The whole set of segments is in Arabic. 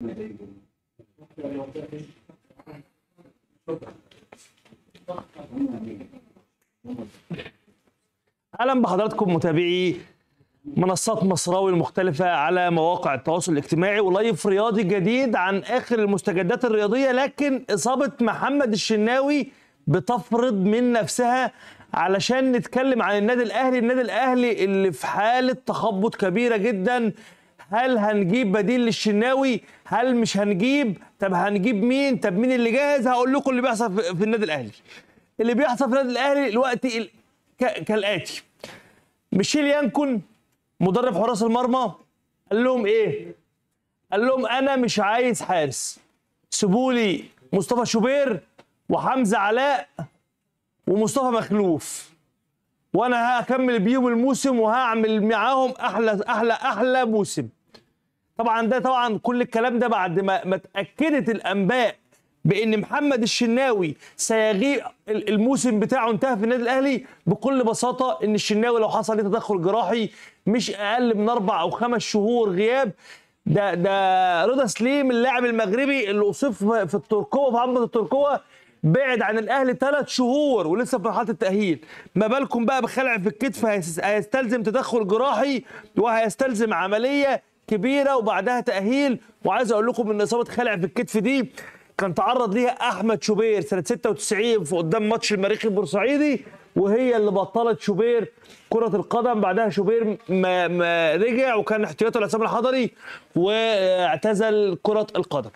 اهلا بحضراتكم متابعي منصات مصراوي المختلفة على مواقع التواصل الاجتماعي ولايف رياضي جديد عن آخر المستجدات الرياضية لكن إصابة محمد الشناوي بتفرض من نفسها علشان نتكلم عن النادي الأهلي النادي الأهلي اللي في حالة تخبط كبيرة جدا هل هنجيب بديل للشناوي هل مش هنجيب طب هنجيب مين طب مين اللي جاهز هقول لكم اللي بيحصل في النادي الاهلي اللي بيحصل في النادي الاهلي دلوقتي كالاتي ميشيل يانكون مدرب حراس المرمى قال لهم ايه قال لهم انا مش عايز حارس سيبوا لي مصطفى شوبير وحمزه علاء ومصطفى مخلوف وانا هكمل بيهم الموسم وهعمل معاهم احلى احلى احلى موسم طبعا ده طبعا كل الكلام ده بعد ما ما اتاكدت الانباء بان محمد الشناوي سيغيب الموسم بتاعه انتهى في النادي الاهلي بكل بساطه ان الشناوي لو حصل تدخل جراحي مش اقل من اربع او خمس شهور غياب ده ده رضا سليم اللاعب المغربي اللي اصيب في التركوه في عمده التركوه بعد عن الاهلي ثلاث شهور ولسه في مرحله التاهيل ما بالكم بقى بخلع في الكتف هيستلزم تدخل جراحي وهيستلزم عمليه كبيره وبعدها تاهيل وعايز اقول لكم ان اصابه خلع في الكتف دي كان تعرض ليها احمد شوبير سنه 96 في قدام ماتش المريخ البورسعيدي وهي اللي بطلت شوبير كره القدم بعدها شوبير ما ما رجع وكان احتياطه لحسام الحضري واعتزل كره القدم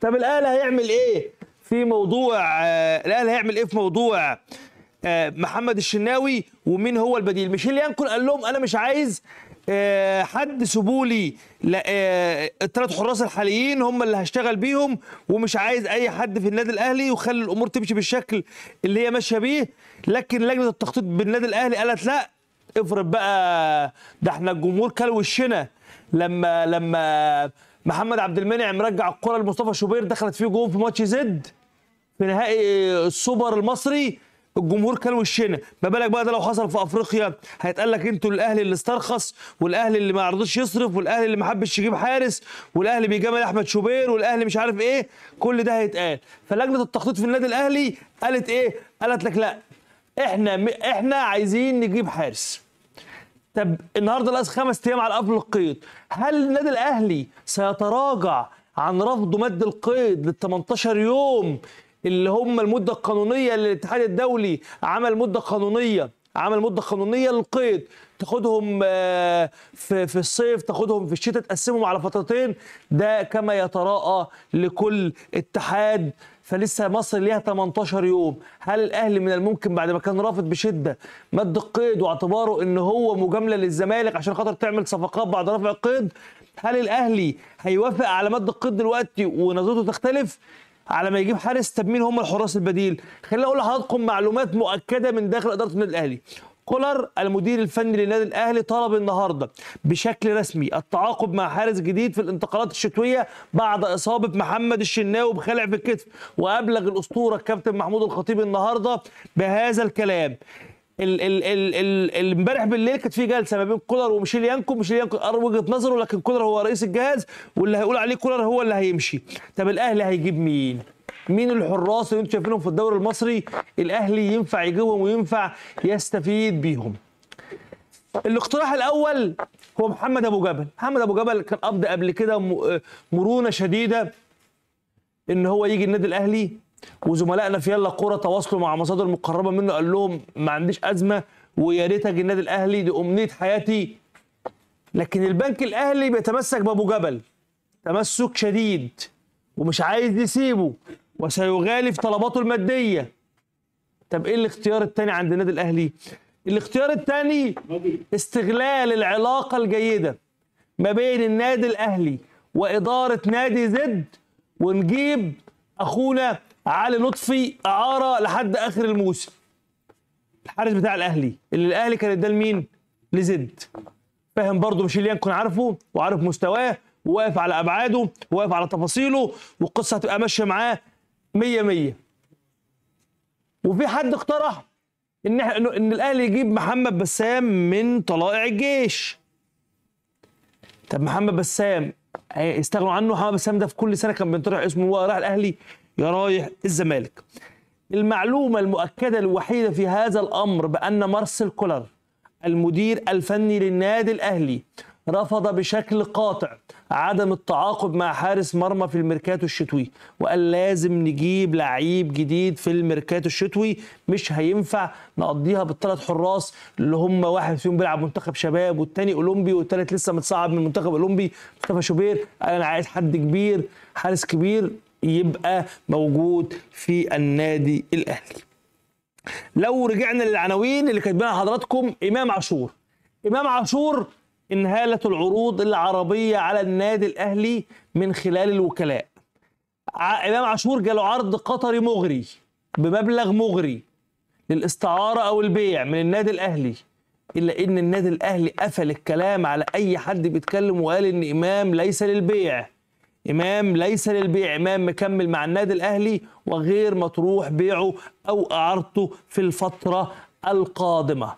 طب الاهلي هيعمل ايه في موضوع آه، الاهلي هيعمل ايه في موضوع آه، محمد الشناوي ومين هو البديل ميشيل يانكون قال لهم انا مش عايز آه، حد سبولي آه، الثلاث حراس الحاليين هم اللي هشتغل بيهم ومش عايز اي حد في النادي الاهلي وخلي الامور تمشي بالشكل اللي هي ماشيه بيه لكن لجنه التخطيط بالنادي الاهلي قالت لا افرض بقى ده احنا الجمهور كل وشنا لما لما محمد عبد المنعم رجع الكره لمصطفى شوبير دخلت فيه جون في ماتش زد في نهائي السوبر المصري الجمهور كان وشنا ما بالك بقى ده لو حصل في افريقيا هيتقال لك انتوا الاهلي اللي استرخص والاهلي اللي ما عرضوش يصرف والاهلي اللي ما حبش يجيب حارس والاهلي بيجامل احمد شوبير والاهلي مش عارف ايه كل ده هيتقال فلجنه التخطيط في النادي الاهلي قالت ايه قالت لك لا احنا م... احنا عايزين نجيب حارس طب النهارده لقى خمس ايام على قفل القيد هل النادي الاهلي سيتراجع عن رفض مد القيد لل 18 يوم اللي هم المده القانونيه اللي الاتحاد الدولي عمل مده قانونيه عمل مده قانونيه للقيد تاخدهم آه، في في الصيف تاخدهم في الشتاء تقسمهم على فترتين ده كما يتراءى لكل اتحاد فلسه مصر ليها 18 يوم هل الاهلي من الممكن بعد ما كان رافض بشده مد القيد واعتباره ان هو مجامله للزمالك عشان خاطر تعمل صفقات بعد رفع القيد هل الاهلي هيوافق على مد القيد دلوقتي ونظرته تختلف على ما يجيب حارس طب مين هم الحراس البديل خليني اقول لحضراتكم معلومات مؤكده من داخل اداره النادي الاهلي كولر المدير الفني للنادي الاهلي طلب النهارده بشكل رسمي التعاقد مع حارس جديد في الانتقالات الشتويه بعد اصابه محمد الشناوي بخلع في الكتف وابلغ الاسطوره الكابتن محمود الخطيب النهارده بهذا الكلام امبارح بالليل كانت في جلسه ما بين كولر وميشيل يانكو ميشيل يانكو قرر وجهه نظره لكن كولر هو رئيس الجهاز واللي هيقول عليه كولر هو اللي هيمشي طب الاهلي هيجيب مين مين الحراس اللي انتم شايفينهم في الدوري المصري الاهلي ينفع يجيبهم وينفع يستفيد بيهم الاقتراح الاول هو محمد ابو جبل محمد ابو جبل كان قبض قبل كده آه، مرونه شديده ان هو يجي النادي الاهلي وزملائنا في يلا كوره تواصلوا مع مصادر مقربه منه قال لهم ما عنديش ازمه ويا ريت اجي النادي الاهلي دي امنيه حياتي لكن البنك الاهلي بيتمسك بابو جبل تمسك شديد ومش عايز يسيبه وسيغالي في طلباته الماديه طب ايه الاختيار الثاني عند النادي الاهلي الاختيار الثاني استغلال العلاقه الجيده ما بين النادي الاهلي واداره نادي زد ونجيب اخونا علي لطفي اعاره لحد اخر الموسم الحارس بتاع الاهلي اللي الاهلي كان اداه لمين؟ لزد فاهم برضه اللي يكون عارفه وعارف مستواه وواقف على ابعاده وواقف على تفاصيله والقصه هتبقى ماشيه معاه 100 100 وفي حد اقترح ان ان الاهلي يجيب محمد بسام من طلائع الجيش طب محمد بسام إيه، استغنوا عنه محمد بسام ده في كل سنه كان بينطرح اسمه راح الاهلي يا رايح الزمالك المعلومة المؤكدة الوحيدة في هذا الأمر بأن مارسيل كولر المدير الفني للنادي الأهلي رفض بشكل قاطع عدم التعاقد مع حارس مرمى في الميركاتو الشتوي وقال لازم نجيب لعيب جديد في الميركاتو الشتوي مش هينفع نقضيها بالثلاث حراس اللي هم واحد فيهم بيلعب منتخب شباب والتاني اولمبي والتالت لسه متصعد من منتخب اولمبي مصطفى شوبير قال انا عايز حد كبير حارس كبير يبقى موجود في النادي الاهلي لو رجعنا للعناوين اللي كاتبينها حضراتكم امام عاشور امام عاشور انهاله العروض العربيه على النادي الاهلي من خلال الوكلاء امام عاشور جاله عرض قطري مغري بمبلغ مغري للاستعاره او البيع من النادي الاهلي الا ان النادي الاهلي قفل الكلام على اي حد بيتكلم وقال ان امام ليس للبيع إمام ليس للبيع إمام مكمل مع النادي الأهلي وغير مطروح بيعه أو إعارته في الفترة القادمة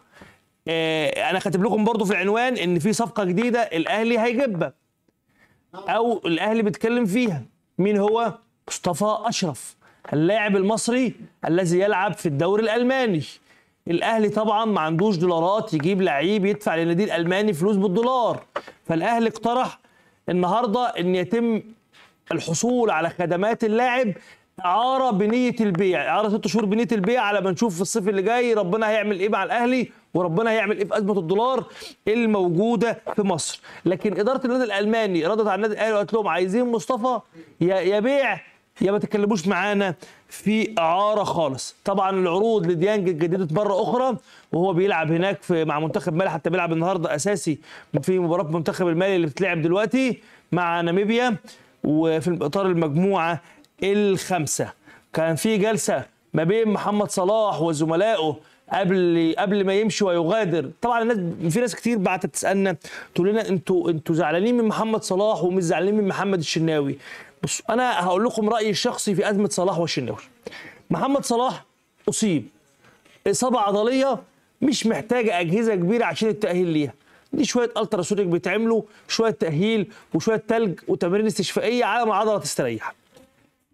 إيه أنا كاتب لكم برضو في العنوان إن في صفقة جديدة الأهلي هيجيبها أو الأهلي بيتكلم فيها مين هو؟ مصطفى أشرف اللاعب المصري الذي يلعب في الدوري الألماني الاهلي طبعا ما عندوش دولارات يجيب لعيب يدفع للنادي الالماني فلوس بالدولار فالاهلي اقترح النهارده ان يتم الحصول على خدمات اللاعب اعاره بنيه البيع اعاره ست شهور بنيه البيع على ما نشوف في الصيف اللي جاي ربنا هيعمل ايه مع الاهلي وربنا هيعمل ايه في ازمه الدولار الموجوده في مصر لكن اداره النادي الالماني ردت على النادي الاهلي وقالت لهم عايزين مصطفى يبيع يا ما تتكلموش معانا في اعاره خالص طبعا العروض لديانج اتجددت مره اخرى وهو بيلعب هناك في مع منتخب مالي حتى بيلعب النهارده اساسي في مباراه منتخب المالي اللي بتلعب دلوقتي مع ناميبيا وفي اطار المجموعه الخمسه كان في جلسه ما بين محمد صلاح وزملائه قبل قبل ما يمشي ويغادر طبعا الناس في ناس كتير بعتت تسالنا تقول لنا انتوا انتوا زعلانين من محمد صلاح ومش زعلانين من محمد الشناوي بصوا انا هقول لكم رايي الشخصي في ازمه صلاح والشناوي محمد صلاح اصيب اصابه عضليه مش محتاجه اجهزه كبيره عشان التاهيل ليها دي شويه التراسونيك بيتعملوا شويه تاهيل وشويه تلج وتمارين استشفائيه على ما العضله تستريح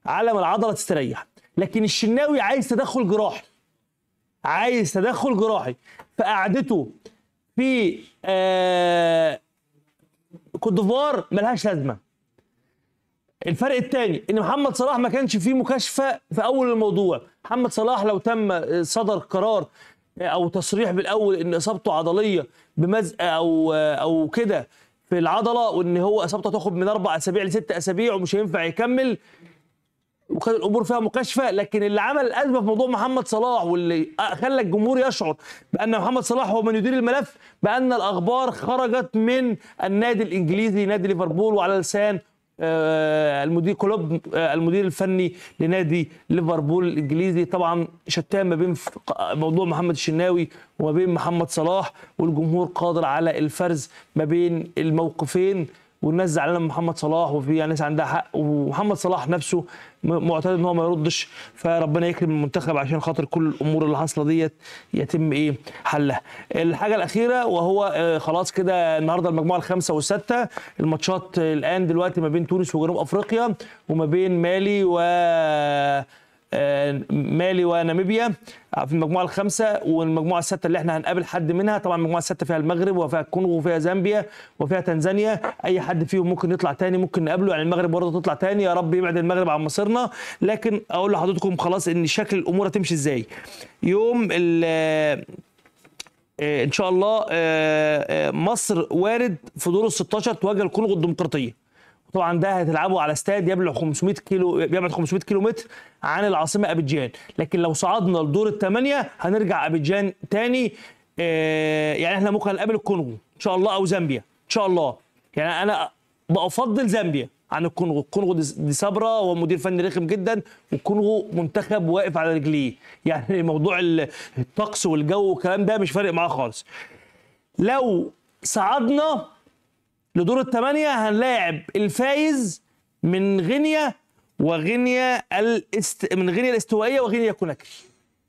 على ما العضله تستريح لكن الشناوي عايز تدخل جراحي عايز تدخل جراحي فقعدته في آه كوت ديفوار ملهاش لازمه الفرق الثاني ان محمد صلاح ما كانش فيه مكاشفه في اول الموضوع محمد صلاح لو تم آه، صدر قرار آه، او تصريح بالاول ان اصابته عضليه بمزق آه، او او كده في العضله وان هو اصابته تاخد من اربع اسابيع لست اسابيع ومش هينفع يكمل وكان الامور فيها مكاشفه لكن اللي عمل الازمه في موضوع محمد صلاح واللي خلى الجمهور يشعر بان محمد صلاح هو من يدير الملف بان الاخبار خرجت من النادي الانجليزي نادي ليفربول وعلى لسان آه، المدير كلوب آه، المدير الفني لنادي ليفربول الانجليزي طبعا شتان ما بين موضوع محمد الشناوي وما بين محمد صلاح والجمهور قادر على الفرز ما بين الموقفين والناس زعلانه من محمد صلاح وفي يعني ناس عندها حق ومحمد صلاح نفسه معتاد ان هو ما يردش فربنا يكرم المنتخب عشان خاطر كل الامور اللي حاصله ديت يتم ايه حلها. الحاجه الاخيره وهو آه، خلاص كده النهارده المجموعه الخامسه والسادسه الماتشات الان دلوقتي ما بين تونس وجنوب افريقيا وما بين مالي و مالي وناميبيا آه، في المجموعه الخامسه والمجموعه السادسه اللي احنا هنقابل حد منها طبعا المجموعه السادسه فيها المغرب وفيها الكونغو وفيها زامبيا وفيها تنزانيا اي حد فيهم ممكن يطلع تاني ممكن نقابله يعني المغرب برضه تطلع تاني يا رب يبعد المغرب عن مصيرنا لكن اقول لحضراتكم خلاص ان شكل الامور هتمشي ازاي يوم ال آه، آه، ان شاء الله مصر وارد في دور ال 16 تواجه الكونغو الديمقراطيه طبعا ده هتلعبوا على استاد يبلغ 500 كيلو يبعد 500 كيلو متر عن العاصمه ابيجان لكن لو صعدنا لدور الثمانيه هنرجع ابيجان تاني آه، يعني احنا ممكن نقابل الكونغو ان شاء الله او زامبيا ان شاء الله يعني انا بفضل زامبيا عن الكونغو الكونغو دي صبرة ومدير فني رخم جدا والكونغو منتخب واقف على رجليه يعني موضوع الطقس والجو والكلام ده مش فارق معاه خالص لو صعدنا لدور الثمانية هنلاعب الفايز من غينيا وغينيا الاست... من غينيا الاستوائية وغينيا كوناكري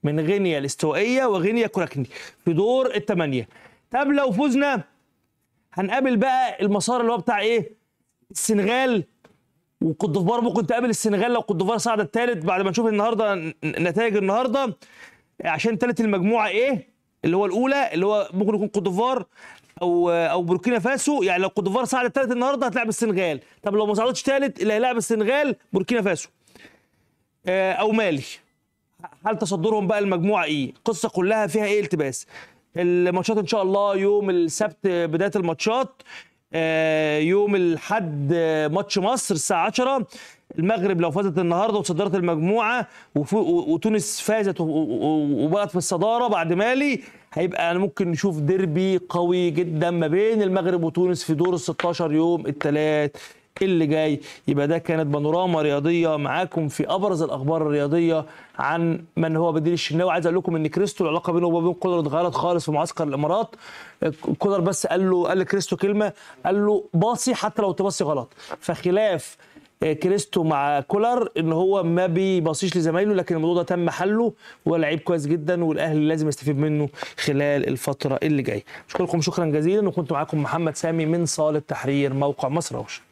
من غينيا الاستوائية وغينيا كوناكري في دور الثمانية طب لو فزنا هنقابل بقى المسار اللي هو بتاع ايه السنغال وكوت ديفوار ممكن تقابل السنغال لو كوت ديفوار صعد الثالث بعد ما نشوف النهارده نتائج النهارده عشان ثالث المجموعه ايه اللي هو الاولى اللي هو ممكن يكون كوت ديفوار او او بوركينا فاسو يعني لو كوتيفوار صعدت ثالث النهارده هتلعب السنغال طب لو ما صعدتش ثالث اللي هيلاعب السنغال بوركينا فاسو آه، او مالي هل تصدرهم بقى المجموعه ايه القصه كلها فيها ايه التباس الماتشات ان شاء الله يوم السبت بدايه الماتشات آه، يوم الاحد آه، ماتش مصر الساعه 10 المغرب لو فازت النهارده وتصدرت المجموعه وتونس فازت وبقت في الصداره بعد مالي هيبقى ممكن نشوف ديربي قوي جدا ما بين المغرب وتونس في دور ال 16 يوم الثلاث اللي جاي يبقى ده كانت بانوراما رياضيه معاكم في ابرز الاخبار الرياضيه عن من هو بديل الشناوي عايز اقول لكم ان كريستو العلاقه بينه وبين كولر اتغيرت خالص في معسكر الامارات كولر بس قال له قال لكريستو كلمه قال له باصي حتى لو تباصي غلط فخلاف كريستو مع كولر ان هو ما بيبصيش لزمايله لكن الموضوع ده تم حله ولاعيب لعيب كويس جدا والاهلي لازم يستفيد منه خلال الفتره اللي جايه اشكركم شكرا جزيلا وكنت معاكم محمد سامي من صاله تحرير موقع مصر اوشن